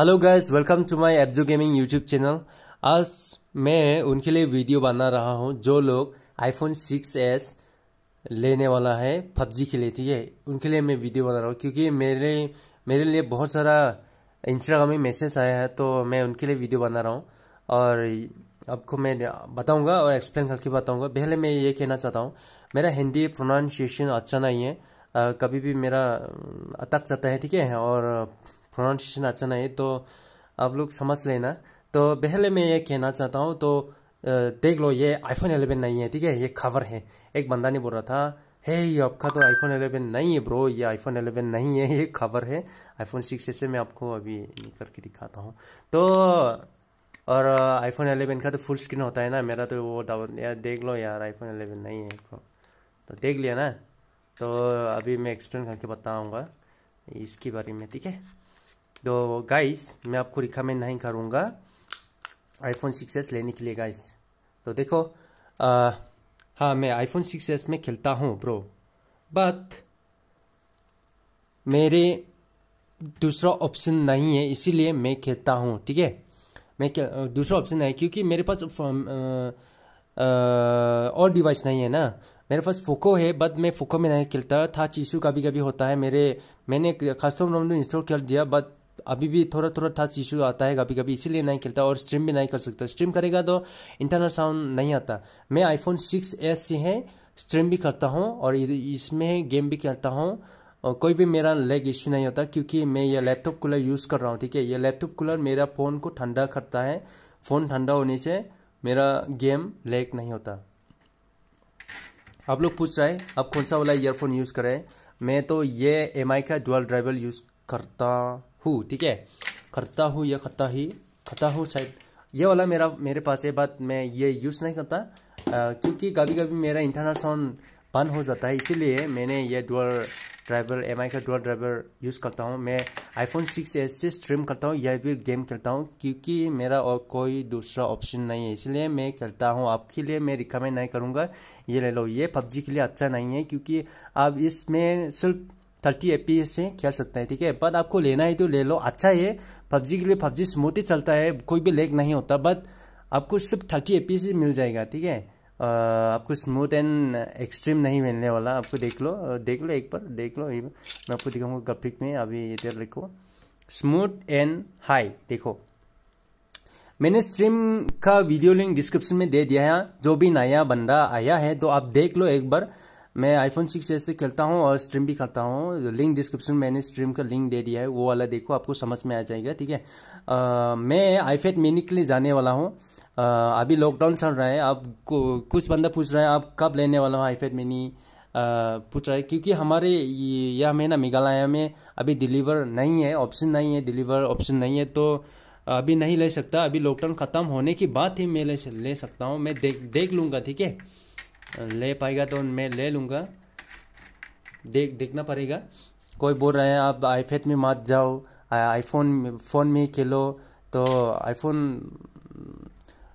hello guys welcome to my Abzo gaming YouTube channel आज मैं उनके लिए वीडियो बना रहा हूँ जो लोग आईफोन 6s लेने वाला है पबजी के लिए ठीक है उनके लिए मैं वीडियो बना रहा हूँ क्योंकि मेरे मेरे लिए बहुत सारा इंस्टाग्राम में मैसेज आया है तो मैं उनके लिए वीडियो बना रहा हूँ और आपको मैं बताऊँगा और एक्सप्लेन करके बताऊँगा पहले मैं ये कहना चाहता हूँ मेरा हिंदी प्रोनाउंसिएशन अच्छा नहीं है आ, कभी भी मेरा अटक जाता है ठीक है और प्रोनाउंसिएशन अच्छा नहीं तो आप लोग समझ लेना तो पहले मैं ये कहना चाहता हूँ तो देख लो ये आईफोन एलेवन नहीं है ठीक है ये खबर है एक बंदा ने बोल रहा था हे ये आपका तो आईफोन एलेवन नहीं है ब्रो ये आईफोन एलेवन नहीं है ये खबर है आईफोन सिक्स ऐसे मैं आपको अभी करके दिखाता हूँ तो और आईफोन एलेवन का तो फुल स्क्रीन होता है ना मेरा तो वो यार देख लो यार आईफोन एलेवन नहीं है तो देख लिया ना तो अभी मैं एक्सप्लेन करके बताऊँगा इसके बारे में ठीक है तो गाइस मैं आपको रिकमेंड नहीं करूँगा आईफोन सिक्स एस लेने के लिए गाइस तो देखो आ, हाँ मैं आईफोन सिक्स एस में खेलता हूँ ब्रो बट मेरे दूसरा ऑप्शन नहीं है इसीलिए मैं खेलता हूँ ठीक है मैं दूसरा ऑप्शन है क्योंकि मेरे पास और डिवाइस नहीं है ना मेरे पास फोको है बट मैं फोको में नहीं खेलता था चीशू कभी कभी होता है मेरे मैंने कस्टम रोम इंस्टॉल कर दिया बट अभी भी थोड़ा थोड़ा टच इशू आता है कभी कभी इसीलिए नहीं खेलता और स्ट्रीम भी नहीं कर सकता स्ट्रीम करेगा तो इंटरनल साउंड नहीं आता मैं आईफोन सिक्स एस से है स्ट्रीम भी करता हूँ और इसमें गेम भी खेलता हूँ और कोई भी मेरा लेग इश्यू नहीं होता क्योंकि मैं ये लैपटॉप कूलर यूज़ कर रहा हूँ ठीक है ये लैपटॉप कूलर मेरा फ़ोन को ठंडा करता है फ़ोन ठंडा होने से मेरा गेम लेग नहीं होता आप लोग पूछ रहे हैं आप कौन सा वाला ईयरफोन यूज़ करें मैं तो ये एम का डुअल ड्राइवर यूज़ करता हूँ ठीक है करता हूँ या खता ही खता हूँ शायद ये वाला मेरा मेरे पास है बात मैं ये यूज़ नहीं करता आ, क्योंकि कभी कभी मेरा इंटरनल साउंड बंद हो जाता है इसीलिए मैंने ये डुअल ड्राइवर एम का डुअल ड्राइवर यूज़ करता हूँ मैं आईफोन सिक्स एस से स्ट्रीम करता हूँ या फिर गेम खेलता हूँ क्योंकि मेरा और कोई दूसरा ऑप्शन नहीं है इसलिए मैं खेलता हूँ आपके लिए मैं रिकमेंड नहीं करूँगा ये ले लो ये पबजी के लिए अच्छा नहीं है क्योंकि आप इसमें सिर्फ थर्टी एफ से खेल सकते हैं ठीक है बट आपको लेना है तो ले लो अच्छा है पबजी के लिए पबजी स्मूथ ही चलता है कोई भी लेग नहीं होता बट आपको सिर्फ थर्टी एफ ही मिल जाएगा ठीक है आपको स्मूथ एंड एक्सट्रीम नहीं मिलने वाला आपको देख लो देख लो एक बार देख लो मैं आपको दिखाऊंगा ग्राफिक में अभी इधर लिखो स्मूथ एंड हाई देखो मैंने स्ट्रीम का वीडियो लिंक डिस्क्रिप्शन में दे दिया है जो भी नया बंदा आया है तो आप देख लो एक बार मैं आईफोन सिक्स से खेलता हूँ और स्ट्रीम भी करता हूँ लिंक डिस्क्रिप्शन में मैंने स्ट्रीम का लिंक दे दिया है वो वाला देखो आपको समझ में आ जाएगा ठीक है मैं आईफेट मिनी के लिए जाने वाला हूँ अभी लॉकडाउन चल रहा है आप कुछ बंदा पूछ रहा है आप कब लेने वाला हूँ आईफेट मिनी पूछ रहा है क्योंकि हमारे यह में ना मेघालय में अभी डिलीवर नहीं है ऑप्शन नहीं है डिलीवर ऑप्शन नहीं है तो अभी नहीं ले सकता अभी लॉकडाउन ख़त्म होने की बात ही मैं ले ले सकता हूँ मैं देख देख लूँगा ठीक है ले पाएगा तो मैं ले लूँगा देख देखना पड़ेगा कोई बोल रहे हैं आप आईपैड में मत जाओ आईफोन फ़ोन में खेलो तो आईफोन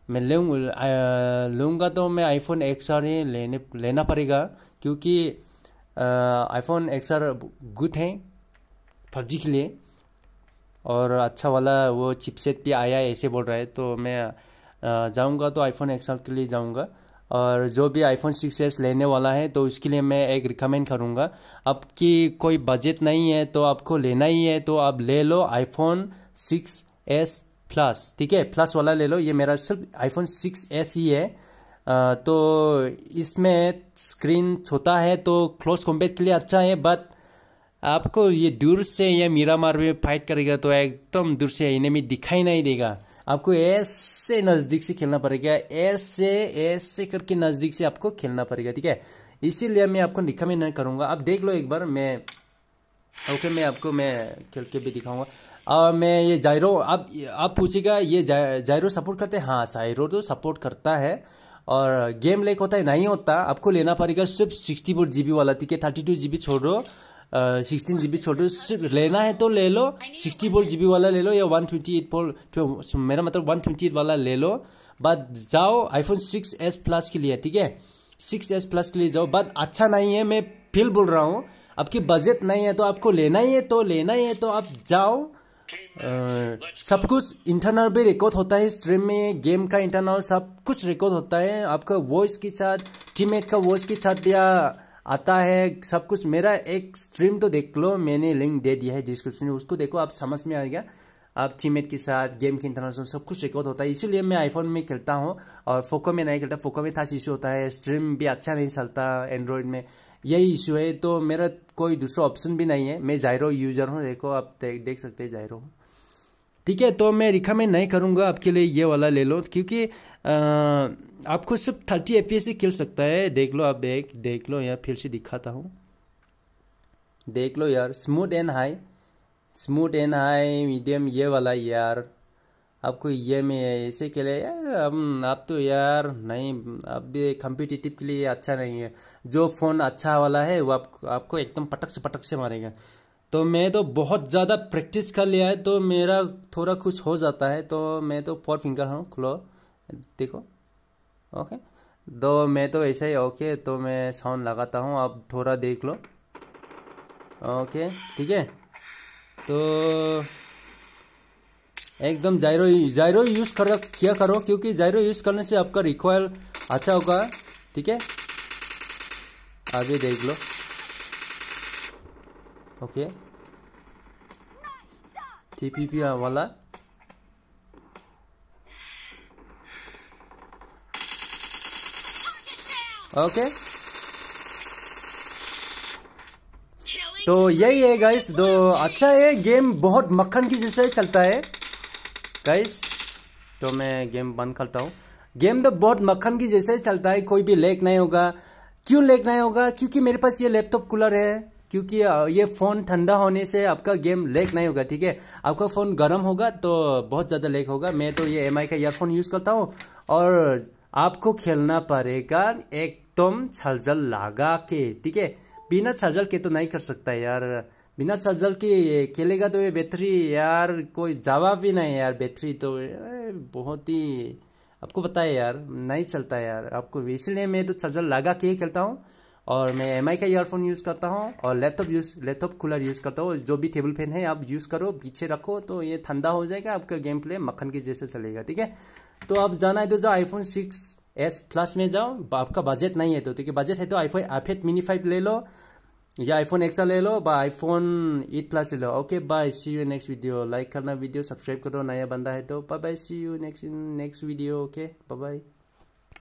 मैं लूँ लूँगा तो मैं आईफोन एक्स आर ही लेने लेना पड़ेगा क्योंकि आईफोन एक्स आर गुड है पबजी के लिए और अच्छा वाला वो चिपसेट भी आया है ऐसे बोल रहा है तो मैं जाऊँगा तो आईफोन एक्स आर के लिए जाऊँगा और जो भी आईफोन सिक्स एस लेने वाला है तो उसके लिए मैं एक रिकमेंड करूँगा आपकी कोई बजट नहीं है तो आपको लेना ही है तो आप ले लो आईफोन सिक्स एस प्लस ठीक है प्लस वाला ले लो ये मेरा सिर्फ आईफोन सिक्स एस ही है आ, तो इसमें स्क्रीन छोटा है तो क्लोज कॉम्पेट के लिए अच्छा है बट आपको ये दूर से या मीरा मार में फाइट करेगा तो एकदम दूर से इन्हें भी दिखाई नहीं देगा आपको ऐसे नज़दीक से खेलना पड़ेगा ऐसे ऐसे करके नज़दीक से आपको खेलना पड़ेगा ठीक है इसीलिए मैं आपको रिकमेंड नहीं करूँगा आप देख लो एक बार मैं ओके मैं आपको मैं खेल के भी दिखाऊंगा और मैं ये जायरो आप आप पूछेगा ये जा, जायरो सपोर्ट करते हैं हाँ जायरो तो सपोर्ट करता है और गेम लेक होता है नहीं होता आपको लेना पड़ेगा सिर्फ सिक्सटी फोर जी वाला ठीक है थर्टी टू जी बी छोड़ो सिक्सटीन जी बी छोटो लेना है तो ले लो सिक्सटी फोर जी बी वाला ले लो या वन ट्वेंटी एट फोर मेरा मतलब वन ट्वेंटी एट वाला ले लो बट जाओ आईफोन सिक्स एस प्लस के लिए ठीक है सिक्स एस प्लस के लिए जाओ बट अच्छा नहीं है मैं फिर बोल रहा हूँ आपकी बजट नहीं है तो आपको लेना ही है तो लेना ही है तो आप जाओ आ, सब कुछ इंटरनल भी रिकॉर्ड होता है स्ट्रीम में गेम का इंटरनल सब कुछ रिकॉर्ड होता है आपका वॉइस के साथ टीममेट का वॉइस के साथ या आता है सब कुछ मेरा एक स्ट्रीम तो देख लो मैंने लिंक दे दिया है डिस्क्रिप्शन में उसको देखो आप समझ में आ गया आप टीमेट के साथ गेम के इंटरनेशनल सब कुछ रिकॉर्ड होता है इसीलिए मैं आईफोन में खेलता हूँ और फोको में नहीं खेलता फोको में था इशू होता है स्ट्रीम भी अच्छा नहीं चलता एंड्रॉयड में यही इशू है तो मेरा कोई दूसरा ऑप्शन भी नहीं है मैं जायरो यूज़र हूँ देखो आप देख सकते हैं जायरो हूँ ठीक है तो मैं रिकमेंड नहीं करूँगा आपके लिए ये वाला ले लो क्योंकि आपको सिर्फ थर्टी एफ ही खेल सकता है देख लो आप एक देख लो यार फिर से दिखाता हूँ देख लो यार smooth and high smooth and high medium ये वाला यार आपको ये में ऐसे के लिए यार अब आप तो यार नहीं अब ये कम्पिटिटिव के लिए अच्छा नहीं है जो फ़ोन अच्छा वाला है वो आप, आपको एकदम पटक से पटक से मारेगा तो मैं तो बहुत ज़्यादा प्रैक्टिस कर लिया है तो मेरा थोड़ा कुछ हो जाता है तो मैं तो फोर फिंगर हूँ खुलो देखो ओके तो मैं तो ऐसा ही ओके तो मैं साउंड लगाता हूँ आप थोड़ा देख लो ओके ठीक है तो एकदम जायरो जायरो यूज़ कर किया करो क्योंकि जायरो यूज़ करने से आपका रिक्वायर अच्छा होगा ठीक है अभी देख लो ओके TPP वाला ओके तो यही है गाइस दो तो अच्छा है गेम बहुत मक्खन की जैसे चलता है गाइस तो मैं गेम बंद करता हूँ गेम तो बहुत मक्खन की जैसे चलता है कोई भी लेक नहीं होगा क्यों लेक नहीं होगा क्योंकि मेरे पास ये लैपटॉप कूलर है क्योंकि ये फ़ोन ठंडा होने से आपका गेम लेक नहीं होगा ठीक है आपका फ़ोन गर्म होगा तो बहुत ज़्यादा लेक होगा मैं तो ये एम का ईयरफोन यूज़ करता हूँ और आपको खेलना पड़ेगा एकदम छलझल लगा के ठीक है बिना छजल के तो नहीं कर सकता यार बिना छजल के खेलेगा तो ये बैटरी यार कोई जवाब भी नहीं यार बैटरी तो बहुत ही आपको पता है यार नहीं चलता यार आपको इसलिए मैं तो छजल लगा के ही खेलता हूँ और मैं एम का ईयरफोन यूज़ करता हूँ और laptop use laptop cooler use करता हूँ जो भी टेबल फैन है आप यूज़ करो पीछे रखो तो ये ठंडा हो जाएगा आपका गेम प्ले मक्खन के जैसे चलेगा ठीक है तो आप जाना है तो जो आईफोन सिक्स एस प्लस में जाओ आपका बजट नहीं है तो क्योंकि बजट है तो आईफोन आईफेड मिनी फाइव ले लो या आईफोन एक्सा ले लो बा आईफोन एट प्लस ले लो okay bye see you next video like करना वीडियो सब्सक्राइब करो नया बंदा है तो bye bye see you next next video okay bye bye